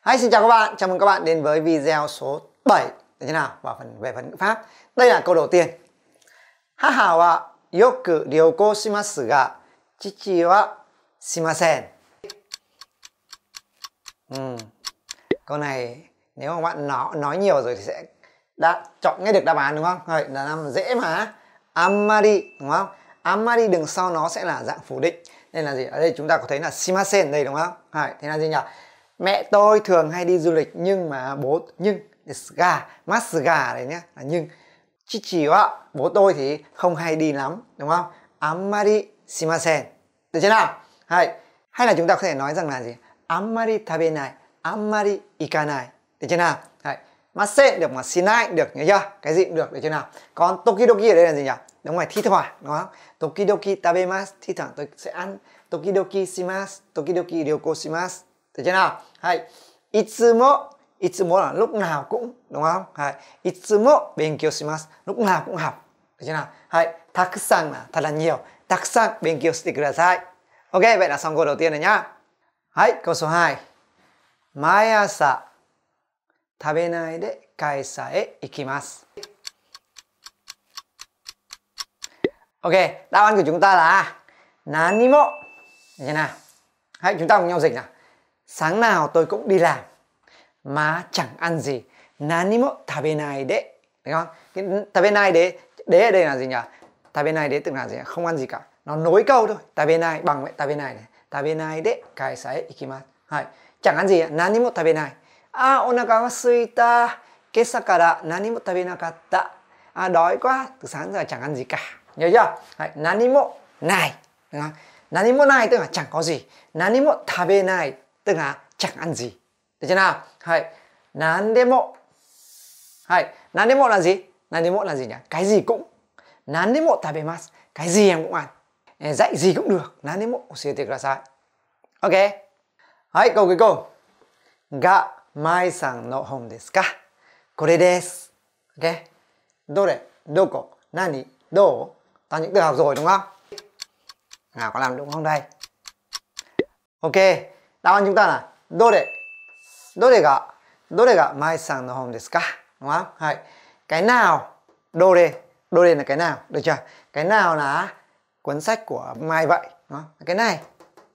Hãy xin chào các bạn, chào mừng các bạn đến với video số 7 Thế thế nào vào phần về phần ngữ pháp Đây là câu đầu tiên Haha wa yoku ryoko shimasu ga chichi wa shimasen uhm. Câu này nếu mà các bạn nói nói nhiều rồi thì sẽ đã chọn ngay được đáp án đúng không? Rồi, là làm dễ mà Amari đúng không? Amari đằng sau nó sẽ là dạng phủ định Nên là gì? Ở đây chúng ta có thấy là shimasen đây đúng không? Rồi, thế là gì nhỉ? mẹ tôi thường hay đi du lịch nhưng mà bố nhưng gà mas gà này nhá là nhưng chỉ chỉ ạ bố tôi thì không hay đi lắm đúng không amari shimasen được chưa nào hay hay là chúng ta có thể nói rằng là gì amari tabenai amari ikanai được chưa nào hay masen được mà sinai được nhớ chưa cái gì cũng được được chưa nào còn tokidoki ở đây là gì nhỉ đúng rồi thi thoảng đúng không tokidoki tabemas thi thoảng tôi sẽ ăn tokidoki shimasu tokidoki ryoko shimasu được chưa nào hay itsumo itsumo là lúc nào cũng đúng không hay itsumo benkyou shimasu lúc nào cũng học được chưa nào hay takusan là thật là nhiều takusan benkyou shite kudasai ok vậy là xong câu đầu tiên rồi nhá hãy câu số 2 mai asa tabenai de kaisa e ikimasu Ok, đáp án của chúng ta là Nanimo Như thế nào? Hãy chúng ta cùng nhau dịch nào sáng nào tôi cũng đi làm mà chẳng ăn gì Nani nanimo tabenai de đúng không cái tabenai de đế ở đây là gì nhỉ tabenai de tức là gì nhỉ? không ăn gì cả nó nối câu thôi tabenai bằng với tabenai này tabenai de kai sai ikimasu hai chẳng ăn gì Nani nanimo tabenai A à, onaka ga suita kesa kara nanimo tabenakatta à đói quá từ sáng giờ chẳng ăn gì cả nhớ chưa Nani nanimo này đúng không Nani nanimo này tức là chẳng có gì Nani nanimo tabenai tức là chẳng ăn gì được chưa nào hãy nán đế mộ hãy nán đế mộ là gì nán đế mộ là gì nhỉ cái gì cũng nán đế mộ tabemas cái gì em cũng ăn dạy gì cũng được nán đế mộ sẽ được là sai ok hãy câu cái câu ga mai san no hon desu ka kore desu ok dore doko nani do ta những từ học rồi đúng không nào có làm đúng không đây ok đáp án chúng ta là đô đệ đô đệ gạ đô đệ gạ mai sàng nó hồng desu ka đúng không Hay. cái nào đô đệ đô đệ là cái nào được chưa cái nào là cuốn sách của mai vậy đúng ờ? không? cái này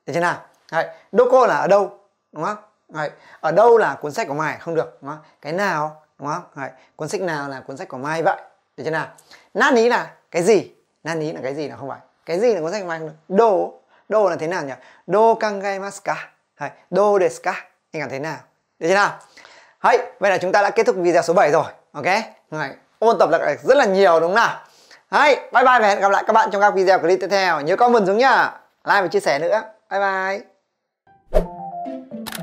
được chưa nào Hay. cô là ở đâu đúng không Hay. ở đâu là cuốn sách của mai không được đúng không cái nào đúng không Hay. cuốn sách nào là cuốn sách của mai vậy được chưa nào Nani là cái gì Nani là cái gì là không phải cái gì là cuốn sách của mai không được đô đô là thế nào nhỉ đô kangai masu ka Đấy, do desu ka? Anh cảm thấy nào? Được chưa nào? Đấy, vậy là chúng ta đã kết thúc video số 7 rồi. Ok? Đấy, ôn tập lại rất là nhiều đúng không nào? Hay bye bye và hẹn gặp lại các bạn trong các video clip tiếp theo. Nhớ comment xuống nhá. Like và chia sẻ nữa. Bye bye.